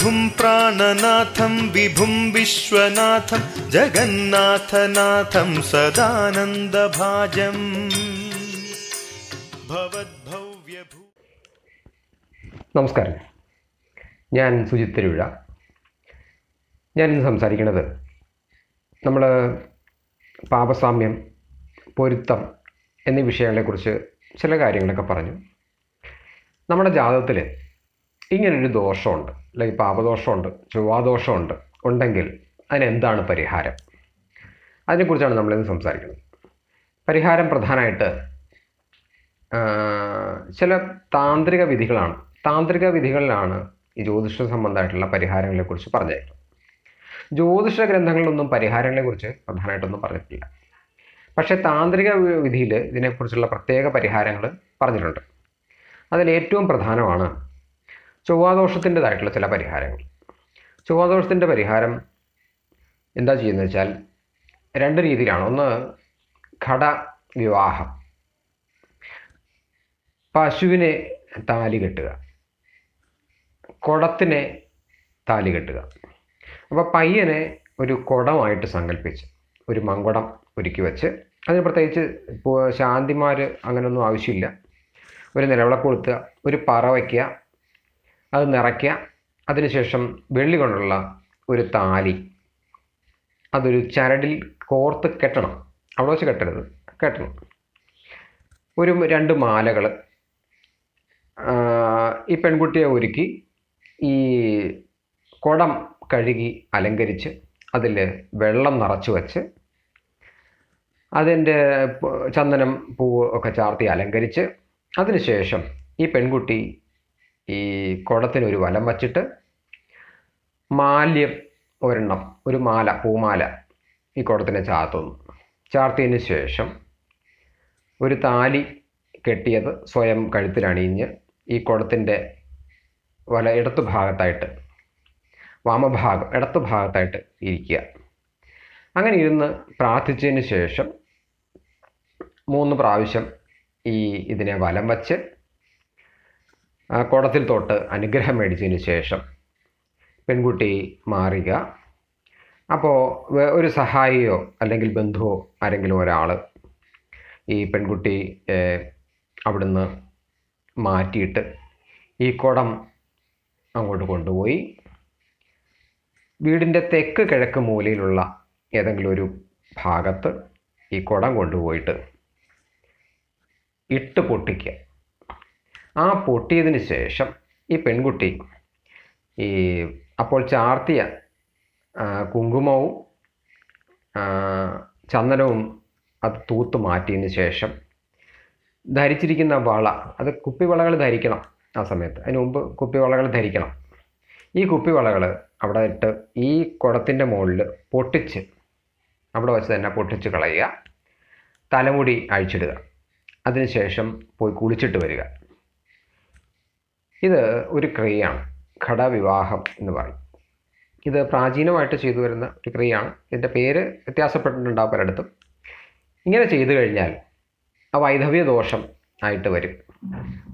പ്രഭും പ്രാണനാഥം വിഭും വിശ്വനാഥം ജഗന്നാഥനാഥം സദാനന്ദഭാജം നമസ്കാരം ഞാൻ സുജിത് തിരുവിഴ ഞാൻ ഇന്ന് സംസാരിക്കുന്നത് നമ്മൾ പാപസാമ്യം പൊരുത്തം എന്നീ വിഷയങ്ങളെക്കുറിച്ച് ചില കാര്യങ്ങളൊക്കെ പറഞ്ഞു നമ്മുടെ ജാതകത്തിൽ ഇങ്ങനൊരു ദോഷമുണ്ട് അല്ലെങ്കിൽ പാപദോഷമുണ്ട് ചൊവ്വാദോഷമുണ്ട് ഉണ്ടെങ്കിൽ അതിനെന്താണ് പരിഹാരം അതിനെക്കുറിച്ചാണ് നമ്മളിന്ന് സംസാരിക്കുന്നത് പരിഹാരം പ്രധാനമായിട്ട് ചില താന്ത്രിക വിധികളാണ് താന്ത്രിക വിധികളിലാണ് ഈ ജ്യോതിഷ സംബന്ധമായിട്ടുള്ള പരിഹാരങ്ങളെക്കുറിച്ച് പറഞ്ഞേക്കുന്നത് ജ്യോതിഷ ഗ്രന്ഥങ്ങളിലൊന്നും പരിഹാരങ്ങളെക്കുറിച്ച് പ്രധാനമായിട്ടൊന്നും പറഞ്ഞിട്ടില്ല പക്ഷേ താന്ത്രിക വിധിയിൽ ഇതിനെക്കുറിച്ചുള്ള പ്രത്യേക പരിഹാരങ്ങൾ പറഞ്ഞിട്ടുണ്ട് അതിൽ ഏറ്റവും പ്രധാനമാണ് ചൊവ്വാദോഷത്തിൻ്റെതായിട്ടുള്ള ചില പരിഹാരങ്ങൾ ചൊവ്വാദോഷത്തിൻ്റെ പരിഹാരം എന്താ ചെയ്യുന്നത് വെച്ചാൽ രണ്ട് രീതിയിലാണ് ഒന്ന് ഘട വിവാഹം പശുവിനെ താലി കെട്ടുക കുടത്തിനെ താലി കെട്ടുക അപ്പോൾ പയ്യനെ ഒരു കുടമായിട്ട് സങ്കല്പിച്ച് ഒരു മങ്കുടം ഒരുക്കി വെച്ച് അതിന് പ്രത്യേകിച്ച് ശാന്തിമാർ അങ്ങനെയൊന്നും ആവശ്യമില്ല ഒരു നിലവിളക്ക് കൊളുത്തുക ഒരു പറ വയ്ക്കുക അത് നിറയ്ക്കുക അതിനുശേഷം വെള്ളി കൊണ്ടുള്ള ഒരു താലി അതൊരു ചരടിൽ കോർത്ത് കെട്ടണം അവിടെ വെച്ച് കെട്ടരുത് കെട്ടണം ഒരു രണ്ട് മാലകൾ ഈ പെൺകുട്ടിയെ ഒരുക്കി ഈ കുടം കഴുകി അലങ്കരിച്ച് അതിൽ വെള്ളം നിറച്ച് വെച്ച് അതിൻ്റെ ചന്ദനം പൂവ് ഒക്കെ ചാർത്തി അലങ്കരിച്ച് അതിനുശേഷം ഈ പെൺകുട്ടി ഈ കുടത്തിന് ഒരു വലം വച്ചിട്ട് മാല്യം ഒരെണ്ണം ഒരു മാല പൂമാല ഈ കുടത്തിനെ ചാർത്തുന്നു ചാർത്തിയതിന് ശേഷം ഒരു താലി കെട്ടിയത് സ്വയം കഴുത്തിലണിഞ്ഞ് ഈ കുടത്തിൻ്റെ വല ഇടത്തു ഭാഗത്തായിട്ട് വാമഭാഗം ഇടത്തു ഭാഗത്തായിട്ട് ഇരിക്കുക അങ്ങനെ ഇരുന്ന് പ്രാർത്ഥിച്ചതിന് ശേഷം മൂന്ന് പ്രാവശ്യം ഈ ഇതിനെ വലം വച്ച് കുടത്തിൽ തൊട്ട് അനുഗ്രഹം മേടിച്ചതിന് ശേഷം പെൺകുട്ടി മാറുക അപ്പോൾ ഒരു സഹായിയോ അല്ലെങ്കിൽ ബന്ധുവോ ആരെങ്കിലും ഒരാൾ ഈ പെൺകുട്ടി അവിടുന്ന് മാറ്റിയിട്ട് ഈ കുടം അങ്ങോട്ട് കൊണ്ടുപോയി വീടിൻ്റെ തെക്ക് കിഴക്ക് മൂലയിലുള്ള ഏതെങ്കിലും ഒരു ഭാഗത്ത് ഈ കുടം കൊണ്ടുപോയിട്ട് ഇട്ട് പൊട്ടിക്കുക ആ പൊട്ടിയതിന് ശേഷം ഈ പെൺകുട്ടി ഈ അപ്പോൾ ചാർത്തിയ കുങ്കുമവും ചന്ദനവും അത് തൂത്ത് മാറ്റിയതിന് ശേഷം ധരിച്ചിരിക്കുന്ന വള അത് കുപ്പിവളകൾ ധരിക്കണം ആ സമയത്ത് അതിന് മുമ്പ് കുപ്പിവളകൾ ധരിക്കണം ഈ കുപ്പിവളകൾ അവിടെ ഇട്ട് ഈ കുടത്തിൻ്റെ മുകളിൽ പൊട്ടിച്ച് അവിടെ വച്ച് തന്നെ പൊട്ടിച്ച് കളയുക തലമുടി അഴിച്ചിടുക അതിനുശേഷം പോയി കുളിച്ചിട്ട് വരിക ഇത് ഒരു ക്രിയയാണ് ഘടവിവാഹം എന്ന് പറയും ഇത് പ്രാചീനമായിട്ട് ചെയ്തു വരുന്ന ഒരു ക്രിയയാണ് ഇതിൻ്റെ പേര് വ്യത്യാസപ്പെട്ടിട്ടുണ്ടാവും പലയിടത്തും ഇങ്ങനെ ചെയ്തു കഴിഞ്ഞാൽ ആ വൈധവ്യ ദോഷം ആയിട്ട് വരും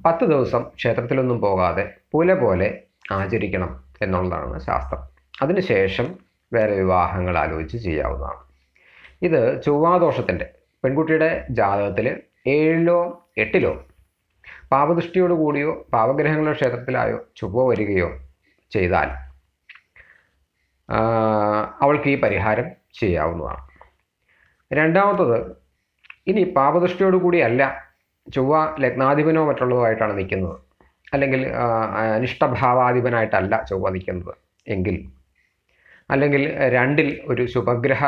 പത്ത് ദിവസം ക്ഷേത്രത്തിലൊന്നും പോകാതെ പുല പോലെ ആചരിക്കണം എന്നുള്ളതാണ് ശാസ്ത്രം അതിനുശേഷം വേറെ വിവാഹങ്ങൾ ആലോചിച്ച് ചെയ്യാവുന്നതാണ് ഇത് ചൊവ്വാദോഷത്തിൻ്റെ പെൺകുട്ടിയുടെ ജാതകത്തിൽ ഏഴിലോ എട്ടിലോ കൂടിയോ പാപഗ്രഹങ്ങളുടെ ക്ഷേത്രത്തിലായോ ചുവ വരികയോ ചെയ്താൽ അവൾക്ക് ഈ പരിഹാരം ചെയ്യാവുന്നതാണ് രണ്ടാമത്തത് ഇനി കൂടിയല്ല ചൊവ്വ ലഗ്നാധിപനോ മറ്റുള്ളതുമായിട്ടാണ് നിൽക്കുന്നത് അല്ലെങ്കിൽ അനിഷ്ടഭാവാധിപനായിട്ടല്ല ചൊവ്വ നിൽക്കുന്നത് എങ്കിൽ അല്ലെങ്കിൽ രണ്ടിൽ ഒരു ശുഭഗ്രഹ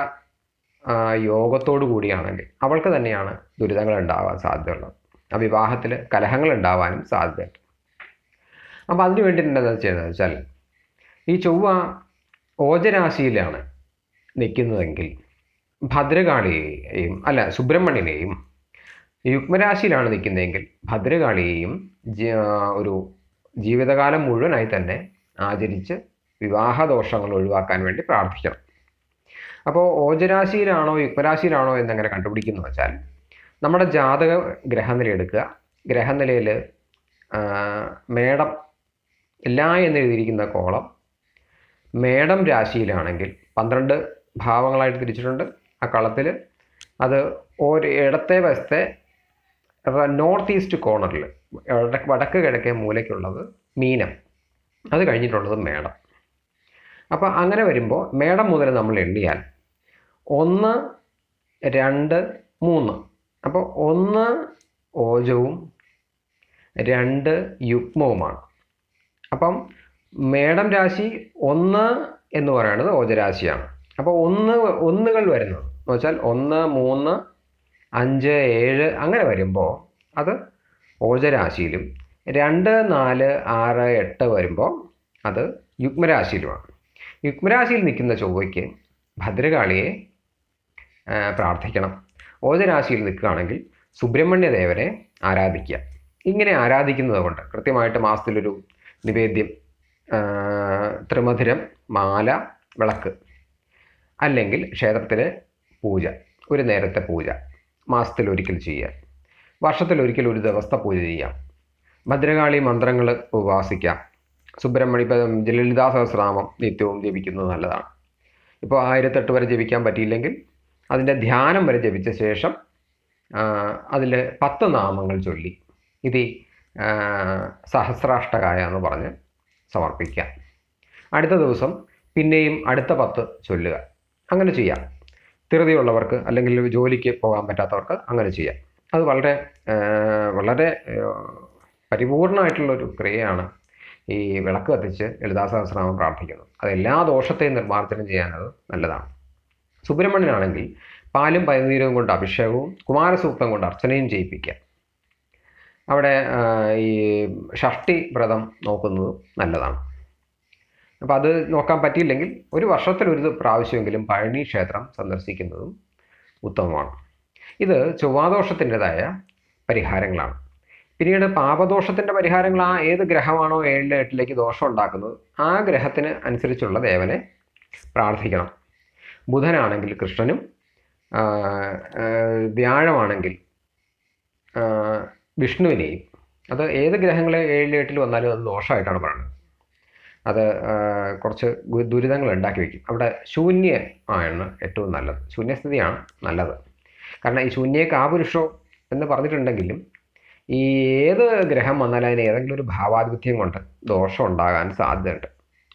യോഗത്തോടു കൂടിയാണെങ്കിൽ അവൾക്ക് തന്നെയാണ് ദുരിതങ്ങൾ ഉണ്ടാവാൻ സാധ്യതയുള്ളത് ആ വിവാഹത്തിൽ കലഹങ്ങൾ ഉണ്ടാവാനും സാധ്യതയുണ്ട് അപ്പോൾ അതിന് വേണ്ടിയിട്ട് എന്താ ചെയ്യുന്നത് വെച്ചാൽ ഈ ചൊവ്വ ഓജരാശിയിലാണ് നിൽക്കുന്നതെങ്കിൽ ഭദ്രകാളിയെയും അല്ല സുബ്രഹ്മണ്യനെയും യുഗ്മരാശിയിലാണ് നിൽക്കുന്നതെങ്കിൽ ഭദ്രകാളിയെയും ഒരു ജീവിതകാലം മുഴുവനായി തന്നെ ആചരിച്ച് വിവാഹദോഷങ്ങൾ ഒഴിവാക്കാൻ വേണ്ടി പ്രാർത്ഥിക്കണം അപ്പോൾ ഓജരാശിയിലാണോ യുഗ്മരാശിയിലാണോ എന്നങ്ങനെ കണ്ടുപിടിക്കുന്നു വെച്ചാൽ നമ്മുടെ ജാതക ഗ്രഹനില എടുക്കുക ഗ്രഹനിലയിൽ മേടം എല്ലാ എഴുതിയിരിക്കുന്ന കോളം മേടം രാശിയിലാണെങ്കിൽ പന്ത്രണ്ട് ഭാവങ്ങളായിട്ട് തിരിച്ചിട്ടുണ്ട് ആ കളത്തിൽ അത് ഒരു ഇടത്തെ വശത്തെ നോർത്ത് ഈസ്റ്റ് കോർണറിൽ വടക്ക് കിഴക്കേ മൂലയ്ക്കുള്ളത് മീനം അത് കഴിഞ്ഞിട്ടുള്ളത് മേടം അപ്പോൾ അങ്ങനെ വരുമ്പോൾ മേടം മുതൽ നമ്മൾ എണ്ണിയാൽ ഒന്ന് രണ്ട് മൂന്ന് അപ്പോൾ ഒന്ന് ഓജവും രണ്ട് യുഗ്മവുമാണ് അപ്പം മേടം രാശി ഒന്ന് എന്ന് പറയുന്നത് ഓജരാശിയാണ് അപ്പോൾ ഒന്ന് ഒന്നുകൾ വരുന്നത് എന്ന് വെച്ചാൽ ഒന്ന് മൂന്ന് അഞ്ച് ഏഴ് അങ്ങനെ വരുമ്പോൾ അത് ഓജരാശിയിലും രണ്ട് നാല് ആറ് എട്ട് വരുമ്പോൾ അത് യുഗ്മരാശിയിലുമാണ് യുഗ്മരാശിയിൽ നിൽക്കുന്ന ചൊവ്വയ്ക്ക് ഭദ്രകാളിയെ പ്രാർത്ഥിക്കണം ഓജരാശിയിൽ നിൽക്കുകയാണെങ്കിൽ സുബ്രഹ്മണ്യദേവനെ ആരാധിക്കുക ഇങ്ങനെ ആരാധിക്കുന്നത് കൊണ്ട് കൃത്യമായിട്ട് മാസത്തിലൊരു നിവേദ്യം ത്രിമധുരം മാല വിളക്ക് അല്ലെങ്കിൽ ക്ഷേത്രത്തിലെ പൂജ ഒരു നേരത്തെ പൂജ മാസത്തിലൊരിക്കൽ ചെയ്യുക വർഷത്തിലൊരിക്കൽ ഒരു ദിവസത്തെ പൂജ ചെയ്യാം ഭദ്രകാളി മന്ത്രങ്ങൾ ഉപാസിക്കാം സുബ്രഹ്മണ്യ ഇപ്പം സഹസ്രാമം സഹസ്രനാമം നിത്യവും ജപിക്കുന്നത് നല്ലതാണ് ഇപ്പോൾ ആയിരത്തെട്ട് വരെ ജപിക്കാൻ പറ്റിയില്ലെങ്കിൽ അതിൻ്റെ ധ്യാനം വരെ ജപിച്ച ശേഷം അതിൽ പത്ത് നാമങ്ങൾ ചൊല്ലി ഇത് സഹസ്രാഷ്ടകായ എന്ന് പറഞ്ഞ് സമർപ്പിക്കാം അടുത്ത ദിവസം പിന്നെയും അടുത്ത പത്ത് ചൊല്ലുക അങ്ങനെ ചെയ്യാം ധൃതിയുള്ളവർക്ക് അല്ലെങ്കിൽ ജോലിക്ക് പോകാൻ പറ്റാത്തവർക്ക് അങ്ങനെ ചെയ്യാം അത് വളരെ വളരെ പരിപൂർണമായിട്ടുള്ളൊരു ക്രിയയാണ് ഈ വിളക്ക് കത്തിച്ച് ലളിതാ സഹസ്രനാമം പ്രാർത്ഥിക്കുന്നത് അത് എല്ലാ ദോഷത്തെയും നിർമ്മാർജ്ജനം ചെയ്യാനത് നല്ലതാണ് സുബ്രഹ്മണ്യനാണെങ്കിൽ പാലും പയനീരവും കൊണ്ട് അഭിഷേകവും കുമാരസൂക്തം കൊണ്ട് അർച്ചനയും ചെയ്യിപ്പിക്കുക അവിടെ ഈ ഷഷ്ടി വ്രതം നോക്കുന്നത് നല്ലതാണ് അപ്പോൾ അത് നോക്കാൻ പറ്റിയില്ലെങ്കിൽ ഒരു വർഷത്തിലൊരു പ്രാവശ്യമെങ്കിലും പഴനി ക്ഷേത്രം സന്ദർശിക്കുന്നതും ഉത്തമമാണ് ഇത് ചൊവ്വാദോഷത്തിൻ്റെതായ പരിഹാരങ്ങളാണ് പിന്നീട് പാപദോഷത്തിൻ്റെ പരിഹാരങ്ങൾ ആ ഏത് ഗ്രഹമാണോ ഏഴിലെ എട്ടിലേക്ക് ദോഷം ഉണ്ടാക്കുന്നത് ആ ഗ്രഹത്തിന് അനുസരിച്ചുള്ള ദേവനെ പ്രാർത്ഥിക്കണം ബുധനാണെങ്കിൽ കൃഷ്ണനും വ്യാഴമാണെങ്കിൽ വിഷ്ണുവിനെയും അത് ഏത് ഗ്രഹങ്ങളെ ഏഴിൽ എട്ടിൽ വന്നാലും അത് ദോഷമായിട്ടാണ് പറയുന്നത് അത് കുറച്ച് ദുരിതങ്ങൾ ഉണ്ടാക്കി വയ്ക്കും അവിടെ ശൂന്യ ആണ് ഏറ്റവും നല്ലത് ശൂന്യസ്ഥിതിയാണ് നല്ലത് കാരണം ഈ ശൂന്യ കാപുരുഷോ എന്ന് പറഞ്ഞിട്ടുണ്ടെങ്കിലും ഈ ഏത് ഗ്രഹം വന്നാലും അതിന് ഏതെങ്കിലും ഒരു ഭാവാധിപത്യം കൊണ്ട് ദോഷം ഉണ്ടാകാൻ സാധ്യതയുണ്ട്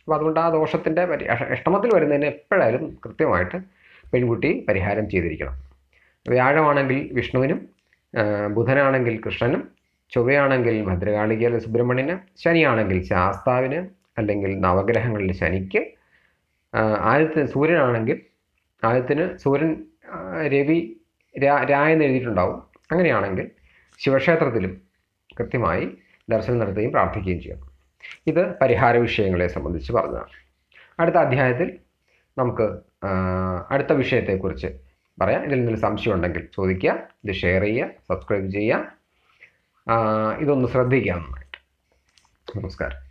അപ്പോൾ അതുകൊണ്ട് ആ ദോഷത്തിൻ്റെ പരി അഷ്ടമത്തിൽ വരുന്നതിന് എപ്പോഴായാലും കൃത്യമായിട്ട് പെൺകുട്ടി പരിഹാരം ചെയ്തിരിക്കണം വ്യാഴമാണെങ്കിൽ വിഷ്ണുവിനും ബുധനാണെങ്കിൽ കൃഷ്ണനും ചൊവ്വയാണെങ്കിൽ ഭദ്രകാളിക്ക് സുബ്രഹ്മണ്യന് ശനിയാണെങ്കിൽ ശാസ്താവിന് അല്ലെങ്കിൽ നവഗ്രഹങ്ങളിൽ ശനിക്ക് ആദ്യത്തിന് സൂര്യനാണെങ്കിൽ ആദ്യത്തിന് സൂര്യൻ രവി രായെന്ന് എഴുതിയിട്ടുണ്ടാവും അങ്ങനെയാണെങ്കിൽ ശിവക്ഷേത്രത്തിലും കൃത്യമായി ദർശനം നടത്തുകയും പ്രാർത്ഥിക്കുകയും ചെയ്യണം ഇത് പരിഹാര വിഷയങ്ങളെ സംബന്ധിച്ച് പറഞ്ഞതാണ് അടുത്ത അധ്യായത്തിൽ നമുക്ക് അടുത്ത വിഷയത്തെക്കുറിച്ച് പറയാം ഇതിൽ എന്തെങ്കിലും സംശയം ഉണ്ടെങ്കിൽ ചോദിക്കുക ഇത് ഷെയർ ചെയ്യുക സബ്സ്ക്രൈബ് ചെയ്യുക ഇതൊന്ന് ശ്രദ്ധിക്കുക നന്നായിട്ട് നമസ്കാരം